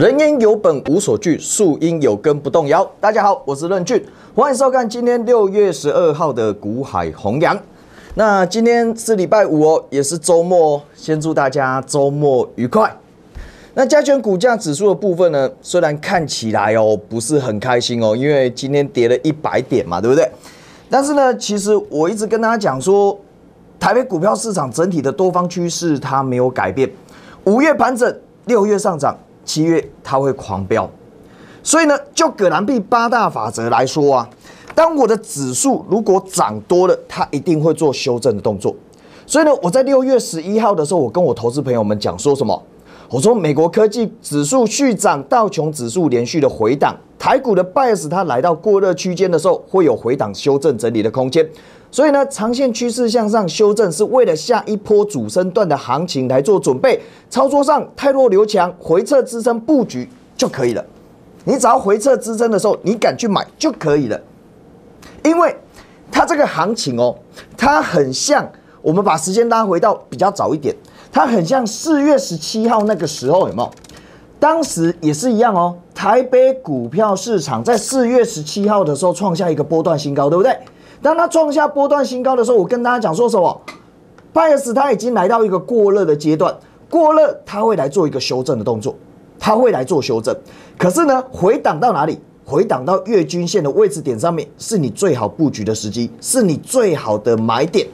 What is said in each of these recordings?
人因有本无所惧，树因有根不动摇。大家好，我是任俊，欢迎收看今天六月十二号的股海弘扬。那今天是礼拜五哦，也是周末哦。先祝大家周末愉快。那加权股价指数的部分呢，虽然看起来哦不是很开心哦，因为今天跌了一百点嘛，对不对？但是呢，其实我一直跟大家讲说，台北股票市场整体的多方趋势它没有改变，五月盘整，六月上涨。七月它会狂飙，所以呢，就葛兰币八大法则来说啊，当我的指数如果涨多了，它一定会做修正的动作。所以呢，我在六月十一号的时候，我跟我投资朋友们讲说什么？我说美国科技指数续涨，道琼指数连续的回档，台股的 BIAS 它来到过热区间的时候，会有回档修正整理的空间。所以呢，长线趋势向上修正是为了下一波主升段的行情来做准备。操作上，太弱留强，回撤支撑布局就可以了。你只要回撤支撑的时候，你敢去买就可以了。因为它这个行情哦，它很像我们把时间拉回到比较早一点，它很像四月十七号那个时候，有没有？当时也是一样哦。台北股票市场在四月十七号的时候创下一个波段新高，对不对？当它创下波段新高的时候，我跟大家讲说什么？PEX 它已经来到一个过热的阶段，过热它会来做一个修正的动作，它会来做修正。可是呢，回档到哪里？回档到月均线的位置点上面，是你最好布局的时机，是你最好的买点。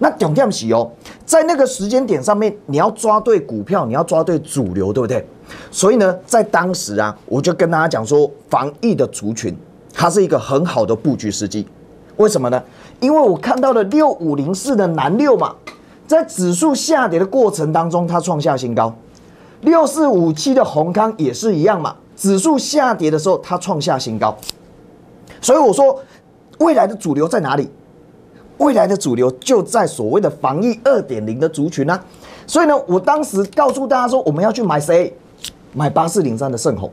那这点是哦，在那个时间点上面，你要抓对股票，你要抓对主流，对不对？所以呢，在当时啊，我就跟大家讲说，防疫的族群，它是一个很好的布局时机。为什么呢？因为我看到了六五零四的南六嘛，在指数下跌的过程当中，它创下新高；六四五七的宏康也是一样嘛，指数下跌的时候它创下新高。所以我说，未来的主流在哪里？未来的主流就在所谓的防疫二点零的族群啊。所以呢，我当时告诉大家说，我们要去买谁？买八四零三的盛虹。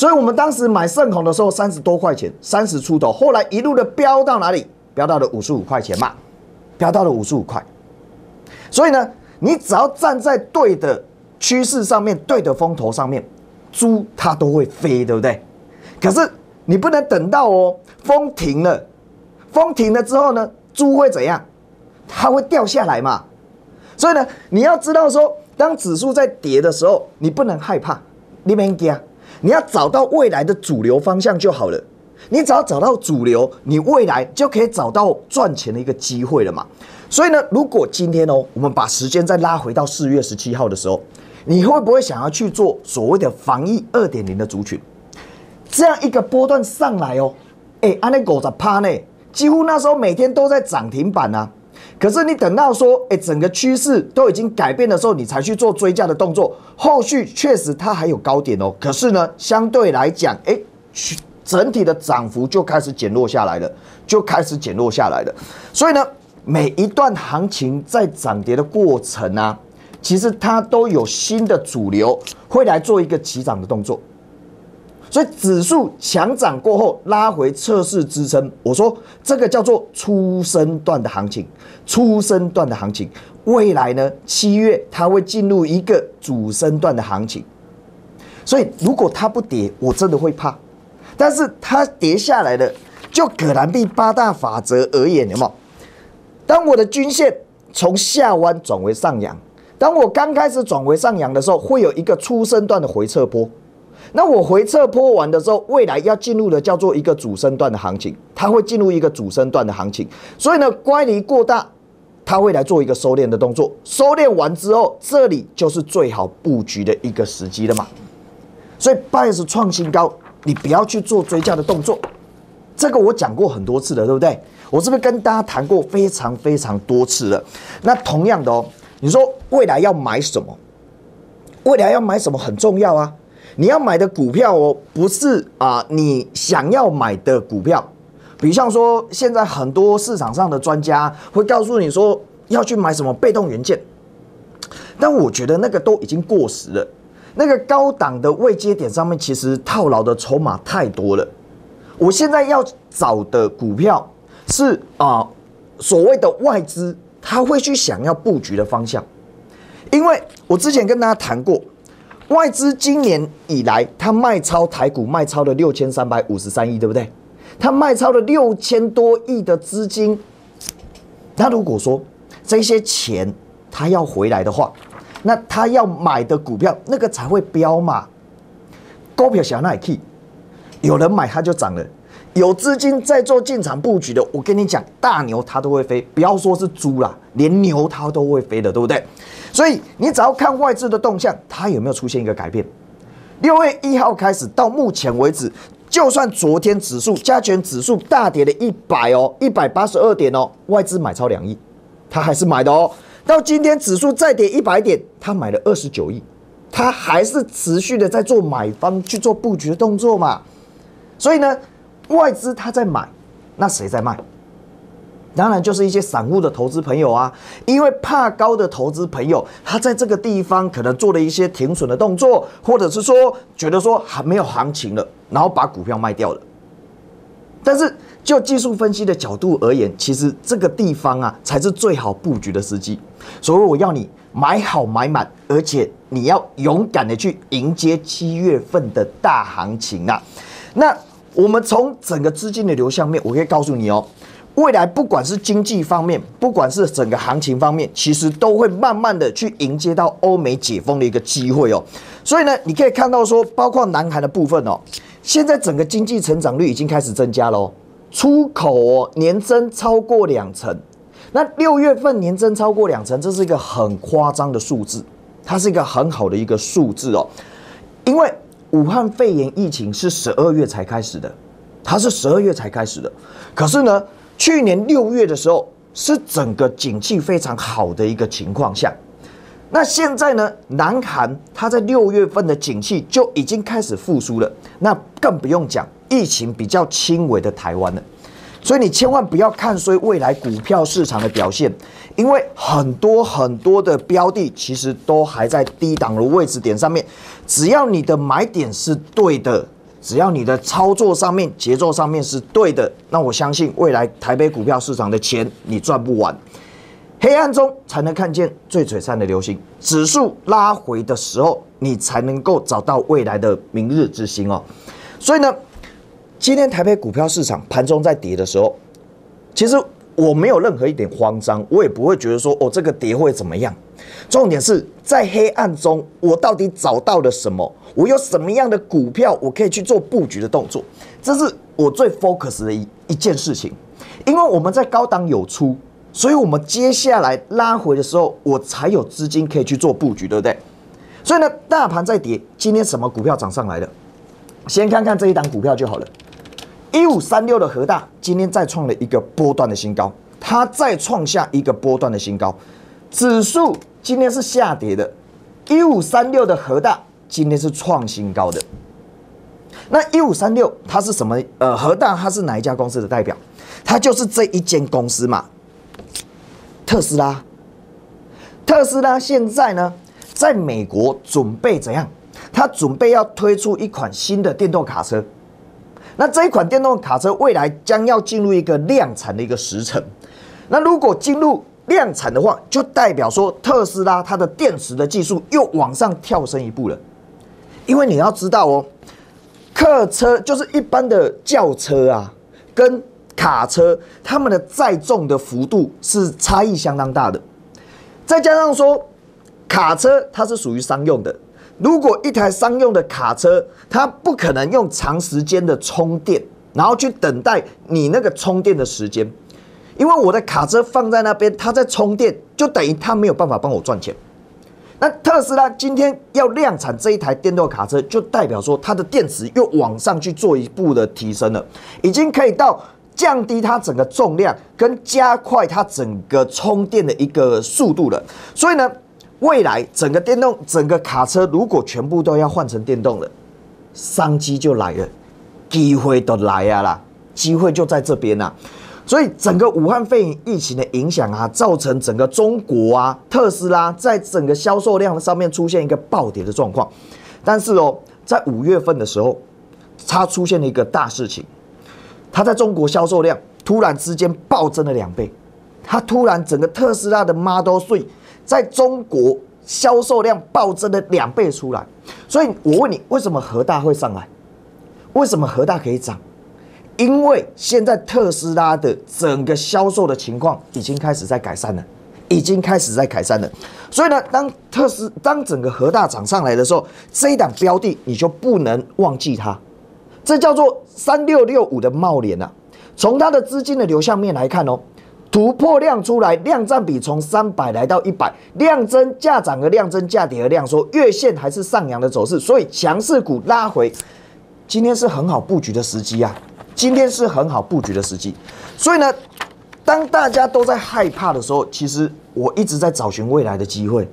所以我们当时买盛虹的时候，三十多块钱，三十出头，后来一路的飙到哪里？飙到了五十五块钱嘛，飙到了五十五块。所以呢，你只要站在对的趋势上面，对的风头上面，猪它都会飞，对不对？可是你不能等到哦，风停了，风停了之后呢，猪会怎样？它会掉下来嘛。所以呢，你要知道说，当指数在跌的时候，你不能害怕，你别惊。你要找到未来的主流方向就好了，你只要找到主流，你未来就可以找到赚钱的一个机会了嘛。所以呢，如果今天哦，我们把时间再拉回到四月十七号的时候，你会不会想要去做所谓的防疫二点零的族群？这样一个波段上来哦，哎，安尼狗咋趴呢？几乎那时候每天都在涨停板啊。可是你等到说，哎，整个趋势都已经改变的时候，你才去做追加的动作，后续确实它还有高点哦。可是呢，相对来讲，哎，整体的涨幅就开始减弱下来了，就开始减弱下来了。所以呢，每一段行情在涨跌的过程啊，其实它都有新的主流会来做一个起涨的动作。所以指数强涨过后拉回测试支撑，我说这个叫做初升段的行情。初升段的行情，未来呢，七月它会进入一个主升段的行情。所以如果它不跌，我真的会怕。但是它跌下来了，就葛兰币八大法则而言，有没有？当我的均线从下弯转为上扬，当我刚开始转为上扬的时候，会有一个初升段的回撤波。那我回撤坡完的时候，未来要进入的叫做一个主升段的行情，它会进入一个主升段的行情。所以呢，乖离过大，它会来做一个收敛的动作。收敛完之后，这里就是最好布局的一个时机了嘛。所以，a s 创新高，你不要去做追价的动作。这个我讲过很多次了，对不对？我是不是跟大家谈过非常非常多次了？那同样的哦，你说未来要买什么？未来要买什么很重要啊。你要买的股票，哦，不是啊，你想要买的股票，比像说现在很多市场上的专家会告诉你说要去买什么被动元件，但我觉得那个都已经过时了。那个高档的位阶点上面其实套牢的筹码太多了。我现在要找的股票是啊，所谓的外资他会去想要布局的方向，因为我之前跟大家谈过。外资今年以来，它卖超台股卖超了六千三百五十三亿，对不对？它卖超了六千多亿的资金，那如果说这些钱他要回来的话，那他要买的股票那个才会飙嘛。高票小耐 key，有人买它就涨了。有资金在做进场布局的，我跟你讲，大牛它都会飞，不要说是猪啦，连牛它都会飞的，对不对？所以你只要看外资的动向，它有没有出现一个改变？六月一号开始到目前为止，就算昨天指数加权指数大跌了一百哦，一百八十二点哦，外资买超两亿，它还是买的哦。到今天指数再跌一百点，它买了二十九亿，它还是持续的在做买方去做布局的动作嘛？所以呢，外资它在买，那谁在卖？当然，就是一些散户的投资朋友啊，因为怕高的投资朋友，他在这个地方可能做了一些停损的动作，或者是说觉得说还没有行情了，然后把股票卖掉了。但是就技术分析的角度而言，其实这个地方啊才是最好布局的时机。所以我要你买好买满，而且你要勇敢的去迎接七月份的大行情啊！那我们从整个资金的流向面，我可以告诉你哦。未来不管是经济方面，不管是整个行情方面，其实都会慢慢的去迎接到欧美解封的一个机会哦。所以呢，你可以看到说，包括南韩的部分哦，现在整个经济成长率已经开始增加喽，出口哦年增超过两成，那六月份年增超过两成，这是一个很夸张的数字，它是一个很好的一个数字哦，因为武汉肺炎疫情是十二月才开始的，它是十二月才开始的，可是呢。去年六月的时候，是整个景气非常好的一个情况下，那现在呢，南韩它在六月份的景气就已经开始复苏了，那更不用讲疫情比较轻微的台湾了，所以你千万不要看衰未来股票市场的表现，因为很多很多的标的其实都还在低档的位置点上面，只要你的买点是对的。只要你的操作上面节奏上面是对的，那我相信未来台北股票市场的钱你赚不完。黑暗中才能看见最璀璨的流星，指数拉回的时候，你才能够找到未来的明日之星哦。所以呢，今天台北股票市场盘中在跌的时候，其实我没有任何一点慌张，我也不会觉得说哦这个跌会怎么样。重点是在黑暗中，我到底找到了什么？我有什么样的股票，我可以去做布局的动作？这是我最 focus 的一一件事情。因为我们在高档有出，所以我们接下来拉回的时候，我才有资金可以去做布局，对不对？所以呢，大盘在跌，今天什么股票涨上来了？先看看这一档股票就好了。一五三六的核大今天再创了一个波段的新高，它再创下一个波段的新高，指数。今天是下跌的，一五三六的核大今天是创新高的，那一五三六它是什么？呃，核大它是哪一家公司的代表？它就是这一间公司嘛，特斯拉。特斯拉现在呢，在美国准备怎样？它准备要推出一款新的电动卡车，那这一款电动卡车未来将要进入一个量产的一个时程，那如果进入。量产的话，就代表说特斯拉它的电池的技术又往上跳升一步了。因为你要知道哦，客车就是一般的轿车啊，跟卡车它们的载重的幅度是差异相当大的。再加上说，卡车它是属于商用的，如果一台商用的卡车，它不可能用长时间的充电，然后去等待你那个充电的时间。因为我的卡车放在那边，它在充电，就等于它没有办法帮我赚钱。那特斯拉今天要量产这一台电动卡车，就代表说它的电池又往上去做一步的提升了，已经可以到降低它整个重量跟加快它整个充电的一个速度了。所以呢，未来整个电动整个卡车如果全部都要换成电动了，商机就来了，机会都来呀啦，机会就在这边啦。所以整个武汉肺炎疫情的影响啊，造成整个中国啊，特斯拉在整个销售量上面出现一个暴跌的状况。但是哦，在五月份的时候，它出现了一个大事情，它在中国销售量突然之间暴增了两倍，它突然整个特斯拉的 Model Three 在中国销售量暴增了两倍出来。所以我问你，为什么核大会上来？为什么核大可以涨？因为现在特斯拉的整个销售的情况已经开始在改善了，已经开始在改善了。所以呢，当特斯当整个核大涨上来的时候，这一档标的你就不能忘记它。这叫做三六六五的冒脸呐。从它的资金的流向面来看哦，突破量出来，量占比从三百来到一百，量增价涨和量增价跌的量缩，月线还是上扬的走势，所以强势股拉回，今天是很好布局的时机啊。今天是很好布局的时机，所以呢，当大家都在害怕的时候，其实我一直在找寻未来的机会。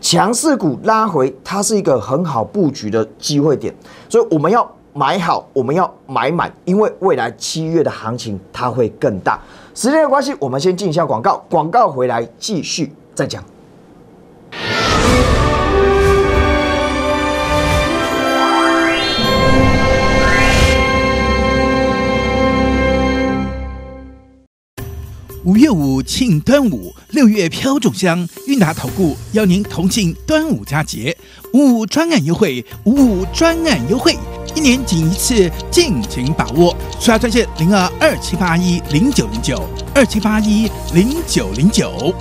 强势股拉回，它是一个很好布局的机会点，所以我们要买好，我们要买满，因为未来七月的行情它会更大。时间的关系，我们先进一下广告，广告回来继续再讲。五月五庆端午，六月飘粽香。韵达投顾邀您同庆端午佳节，五五专案优惠，五五专案优惠，一年仅一次，尽情把握。速来专线零二二七八一零九零九二七八一零九零九。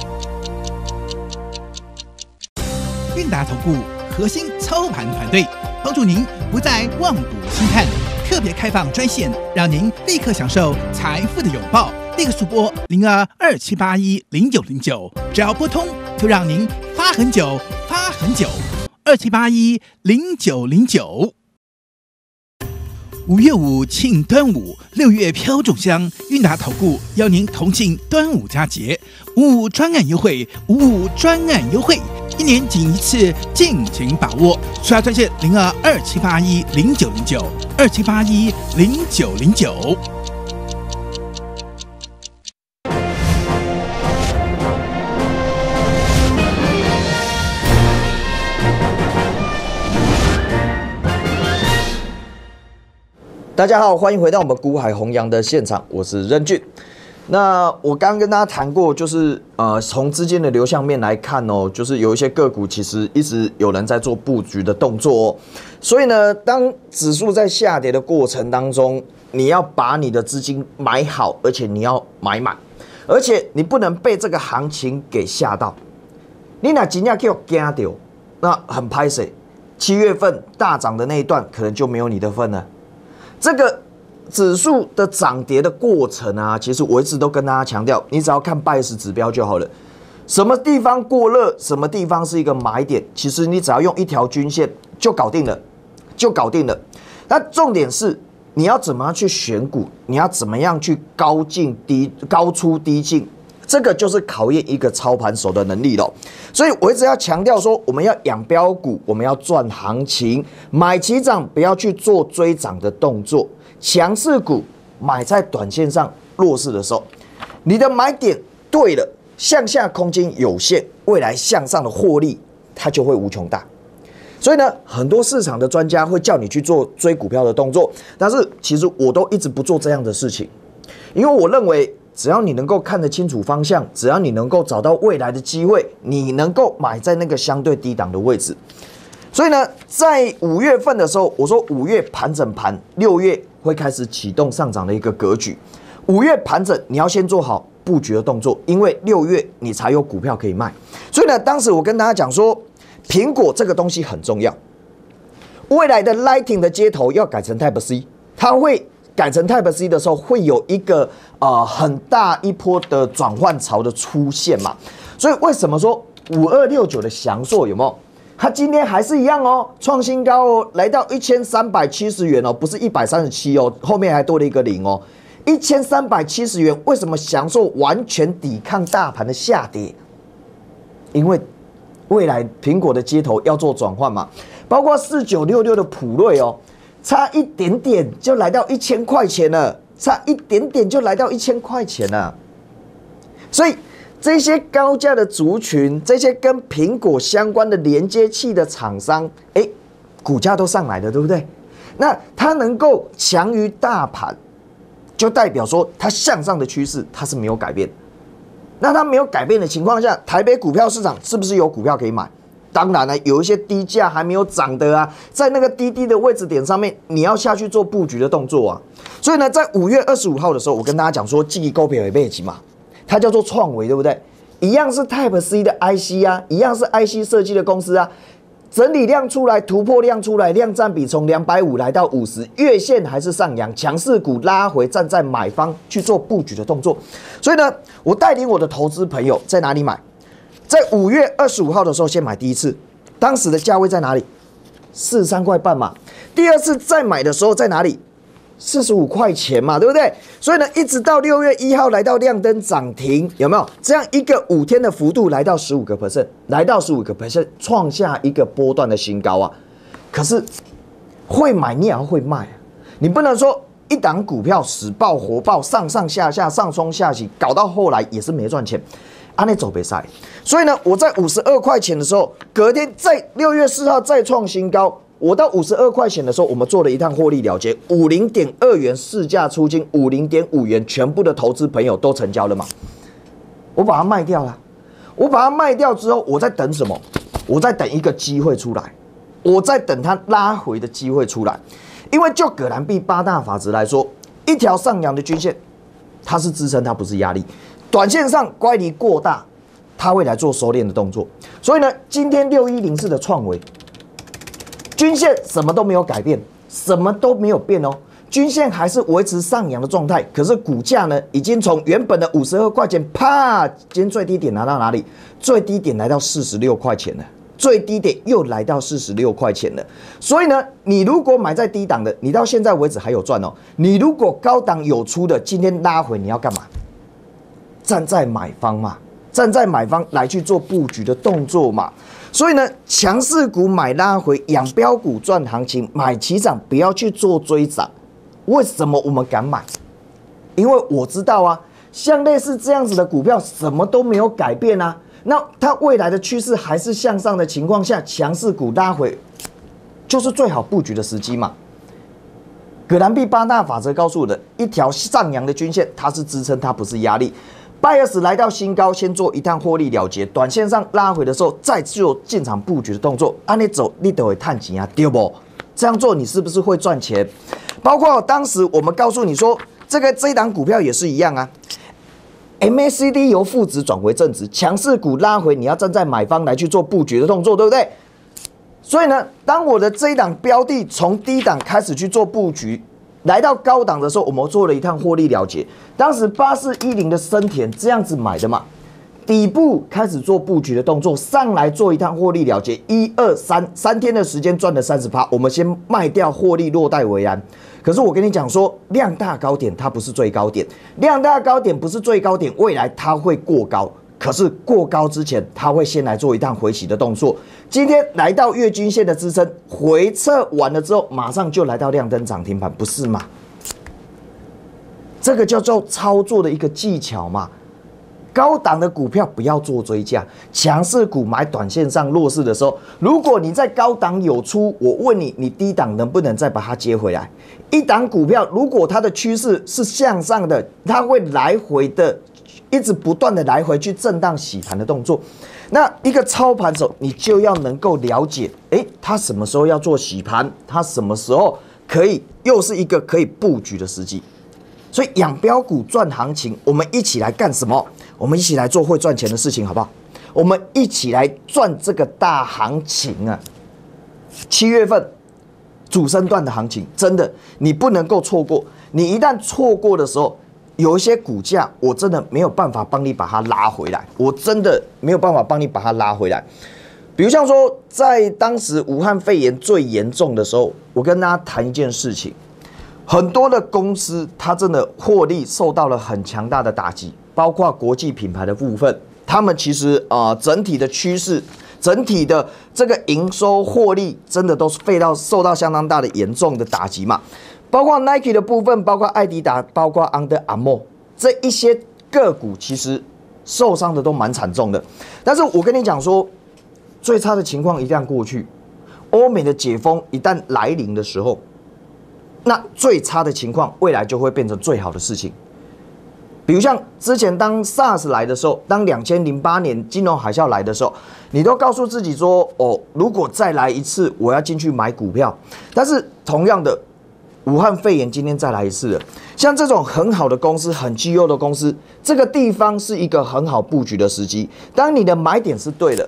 韵达投顾核心操盘团队，帮助您不再望股兴叹。特别开放专线，让您立刻享受财富的拥抱。这个速播零二二七八一零九零九，只要拨通就让您发很久发很久。二七八一零九零九。五月五庆端午，六月飘粽香，韵达投顾邀您同庆端午佳节，五五专案优惠，五五专案优惠，一年仅一次，敬请把握。速来专线零二二七八一零九零九，二七八一零九零九。大家好，欢迎回到我们股海弘扬的现场，我是任俊。那我刚跟大家谈过，就是呃，从资金的流向面来看哦，就是有一些个股其实一直有人在做布局的动作。哦。所以呢，当指数在下跌的过程当中，你要把你的资金买好，而且你要买满，而且你不能被这个行情给吓到。你那金价给我干掉，那很拍水。七月份大涨的那一段，可能就没有你的份了。这个指数的涨跌的过程啊，其实我一直都跟大家强调，你只要看 BIAS 指标就好了。什么地方过热，什么地方是一个买点，其实你只要用一条均线就搞定了，就搞定了。那重点是你要怎么样去选股，你要怎么样去高进低高出低进。这个就是考验一个操盘手的能力了，所以我一直要强调说，我们要养标股，我们要赚行情，买起涨，不要去做追涨的动作。强势股买在短线上弱势的时候，你的买点对了，向下空间有限，未来向上的获利它就会无穷大。所以呢，很多市场的专家会叫你去做追股票的动作，但是其实我都一直不做这样的事情，因为我认为。只要你能够看得清楚方向，只要你能够找到未来的机会，你能够买在那个相对低档的位置。所以呢，在五月份的时候，我说五月盘整盘，六月会开始启动上涨的一个格局。五月盘整，你要先做好布局的动作，因为六月你才有股票可以卖。所以呢，当时我跟大家讲说，苹果这个东西很重要，未来的 Lighting 的接头要改成 Type C，它会。改成 Type C 的时候，会有一个呃很大一波的转换潮的出现嘛？所以为什么说五二六九的祥硕有没有？它今天还是一样哦，创新高哦，来到一千三百七十元哦，不是一百三十七哦，后面还多了一个零哦，一千三百七十元。为什么享受完全抵抗大盘的下跌？因为未来苹果的接头要做转换嘛，包括四九六六的普瑞哦。差一点点就来到一千块钱了，差一点点就来到一千块钱了。所以这些高价的族群，这些跟苹果相关的连接器的厂商，哎，股价都上来了，对不对？那它能够强于大盘，就代表说它向上的趋势它是没有改变。那它没有改变的情况下，台北股票市场是不是有股票可以买？当然了，有一些低价还没有涨的啊，在那个低低的位置点上面，你要下去做布局的动作啊。所以呢，在五月二十五号的时候，我跟大家讲说，记忆高标也备齐嘛，它叫做创维，对不对？一样是 Type C 的 IC 啊，一样是 IC 设计的公司啊。整理量出来，突破量出来，量占比从两百五来到五十，月线还是上扬，强势股拉回，站在买方去做布局的动作。所以呢，我带领我的投资朋友在哪里买？在五月二十五号的时候，先买第一次，当时的价位在哪里？四十三块半嘛。第二次再买的时候在哪里？四十五块钱嘛，对不对？所以呢，一直到六月一号来到亮灯涨停，有没有这样一个五天的幅度来到十五个 percent，来到十五个 percent，创下一个波段的新高啊！可是会买你也要会卖啊，你不能说一档股票死爆活爆，上上下下，上冲下起，搞到后来也是没赚钱。安你走不赛。所以呢，我在五十二块钱的时候，隔天在六月四号再创新高。我到五十二块钱的时候，我们做了一趟获利了结，五零点二元市价出金，五零点五元，全部的投资朋友都成交了嘛？我把它卖掉了。我把它卖掉之后，我在等什么？我在等一个机会出来，我在等它拉回的机会出来。因为就葛兰币八大法则来说，一条上扬的均线，它是支撑，它不是压力。短线上乖离过大，它会来做收敛的动作。所以呢，今天六一零四的创维均线什么都没有改变，什么都没有变哦，均线还是维持上扬的状态。可是股价呢，已经从原本的五十二块钱，啪，今天最低点来到哪里？最低点来到四十六块钱了，最低点又来到四十六块钱了。所以呢，你如果买在低档的，你到现在为止还有赚哦。你如果高档有出的，今天拉回你要干嘛？站在买方嘛，站在买方来去做布局的动作嘛。所以呢，强势股买拉回，养标股赚行情，买起涨不要去做追涨。为什么我们敢买？因为我知道啊，像类似这样子的股票，什么都没有改变啊，那它未来的趋势还是向上的情况下，强势股拉回就是最好布局的时机嘛。葛兰碧八大法则告诉我的，一条上扬的均线，它是支撑，它不是压力。buyers 来到新高，先做一趟获利了结，短线上拉回的时候，再做进场布局的动作。按你走，你都会探底啊，对不？这样做你是不是会赚钱？包括当时我们告诉你说，这个这一档股票也是一样啊。MACD 由负值转为正值，强势股拉回，你要站在买方来去做布局的动作，对不对？所以呢，当我的这一档标的从低档开始去做布局。来到高档的时候，我们做了一趟获利了结。当时八四一零的深田这样子买的嘛，底部开始做布局的动作，上来做一趟获利了结，一二三三天的时间赚了三十趴，我们先卖掉获利，落袋为安。可是我跟你讲说，量大高点它不是最高点，量大高点不是最高点，未来它会过高。可是过高之前，他会先来做一趟回起的动作。今天来到月均线的支撑，回撤完了之后，马上就来到亮灯涨停板，不是吗？这个叫做操作的一个技巧嘛。高档的股票不要做追加，强势股买短线上弱势的时候，如果你在高档有出，我问你，你低档能不能再把它接回来？一档股票如果它的趋势是向上的，它会来回的。一直不断的来回去震荡洗盘的动作，那一个操盘手你就要能够了解，哎，他什么时候要做洗盘，他什么时候可以又是一个可以布局的时机。所以养标股赚行情，我们一起来干什么？我们一起来做会赚钱的事情，好不好？我们一起来赚这个大行情啊！七月份主升段的行情，真的你不能够错过，你一旦错过的时候。有一些股价，我真的没有办法帮你把它拉回来，我真的没有办法帮你把它拉回来。比如像说，在当时武汉肺炎最严重的时候，我跟大家谈一件事情，很多的公司它真的获利受到了很强大的打击，包括国际品牌的部分，他们其实啊整体的趋势，整体的这个营收获利真的都是费到受到相当大的严重的打击嘛。包括 Nike 的部分，包括艾迪达，包括 Under Armour 这一些个股，其实受伤的都蛮惨重的。但是我跟你讲说，最差的情况一旦过去，欧美的解封一旦来临的时候，那最差的情况未来就会变成最好的事情。比如像之前当 SARS 来的时候，当两千零八年金融海啸来的时候，你都告诉自己说：哦，如果再来一次，我要进去买股票。但是同样的。武汉肺炎今天再来一次了，像这种很好的公司、很绩优的公司，这个地方是一个很好布局的时机。当你的买点是对的，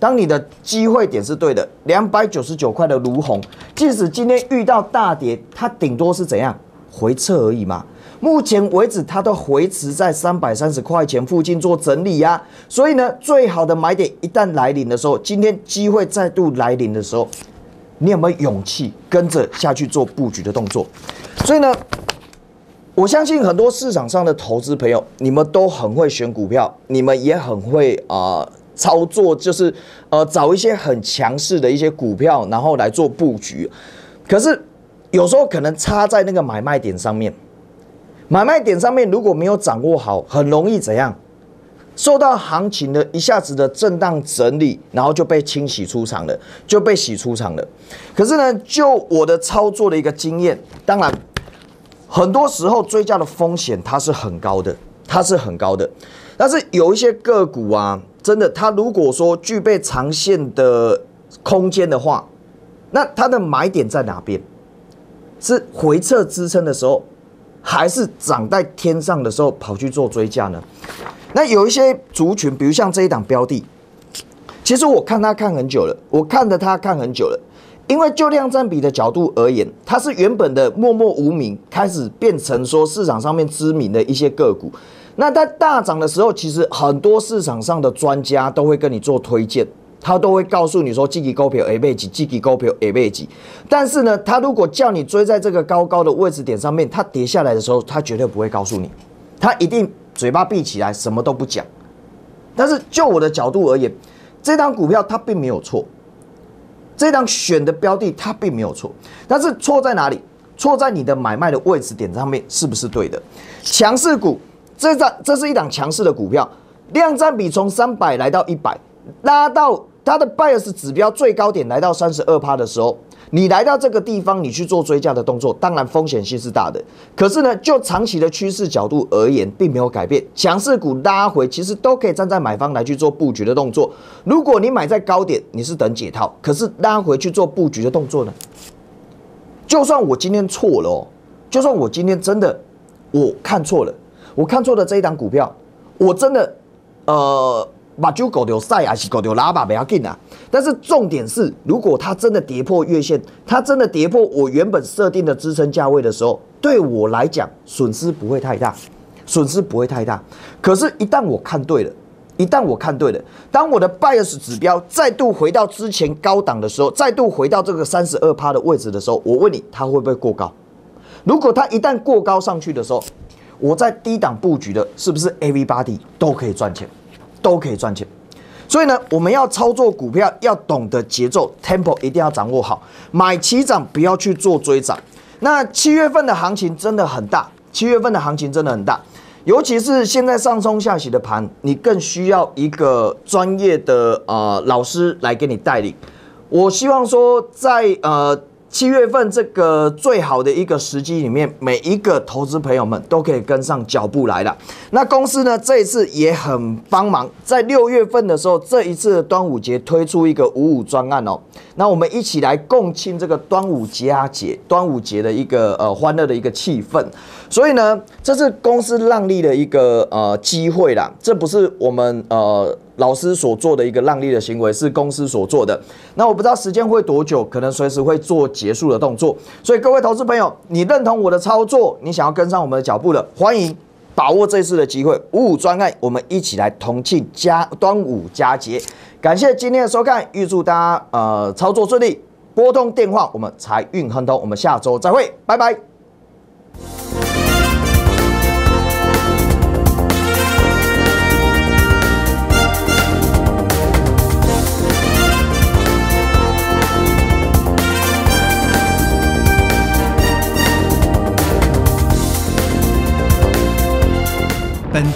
当你的机会点是对的，两百九十九块的卢红，即使今天遇到大跌，它顶多是怎样回撤而已嘛。目前为止，它都回持在三百三十块钱附近做整理呀。所以呢，最好的买点一旦来临的时候，今天机会再度来临的时候。你有没有勇气跟着下去做布局的动作？所以呢，我相信很多市场上的投资朋友，你们都很会选股票，你们也很会啊操作，就是呃找一些很强势的一些股票，然后来做布局。可是有时候可能差在那个买卖点上面，买卖点上面如果没有掌握好，很容易怎样？受到行情的一下子的震荡整理，然后就被清洗出场了，就被洗出场了。可是呢，就我的操作的一个经验，当然，很多时候追加的风险它是很高的，它是很高的。但是有一些个股啊，真的，它如果说具备长线的空间的话，那它的买点在哪边？是回撤支撑的时候，还是涨在天上的时候跑去做追加呢？那有一些族群，比如像这一档标的，其实我看它看很久了，我看着它看很久了，因为就量占比的角度而言，它是原本的默默无名，开始变成说市场上面知名的一些个股。那在大涨的时候，其实很多市场上的专家都会跟你做推荐，他都会告诉你说积极购票 A 倍几，积极购票 A 倍几。但是呢，他如果叫你追在这个高高的位置点上面，它跌下来的时候，他绝对不会告诉你，他一定。嘴巴闭起来，什么都不讲。但是就我的角度而言，这张股票它并没有错，这张选的标的它并没有错。但是错在哪里？错在你的买卖的位置点上面是不是对的？强势股，这张这是一档强势的股票，量占比从三百来到一百，拉到它的 BIAS 指标最高点来到三十二趴的时候。你来到这个地方，你去做追加的动作，当然风险性是大的。可是呢，就长期的趋势角度而言，并没有改变。强势股拉回，其实都可以站在买方来去做布局的动作。如果你买在高点，你是等解套；可是拉回去做布局的动作呢？就算我今天错了哦，就算我今天真的我看错了，我看错了这一档股票，我真的，呃。把就搞掉塞还是搞掉喇叭比要紧啊。但是重点是，如果它真的跌破月线，它真的跌破我原本设定的支撑价位的时候，对我来讲损失不会太大，损失不会太大。可是，一旦我看对了，一旦我看对了，当我的 bias 指标再度回到之前高档的时候，再度回到这个三十二趴的位置的时候，我问你，它会不会过高？如果它一旦过高上去的时候，我在低档布局的，是不是 everybody 都可以赚钱？都可以赚钱，所以呢，我们要操作股票要懂得节奏，tempo 一定要掌握好，买起涨不要去做追涨。那七月份的行情真的很大，七月份的行情真的很大，尤其是现在上冲下洗的盘，你更需要一个专业的呃老师来给你带领。我希望说在呃。七月份这个最好的一个时机里面，每一个投资朋友们都可以跟上脚步来了。那公司呢这一次也很帮忙，在六月份的时候，这一次端午节推出一个五五专案哦。那我们一起来共庆这个端午节啊节，端午节的一个呃欢乐的一个气氛。所以呢，这是公司让利的一个呃机会啦，这不是我们呃。老师所做的一个让利的行为是公司所做的，那我不知道时间会多久，可能随时会做结束的动作。所以各位投资朋友，你认同我的操作，你想要跟上我们的脚步的，欢迎把握这次的机会，五五专案，我们一起来同庆佳端午佳节。感谢今天的收看，预祝大家呃操作顺利，拨通电话，我们财运亨通，我们下周再会，拜拜。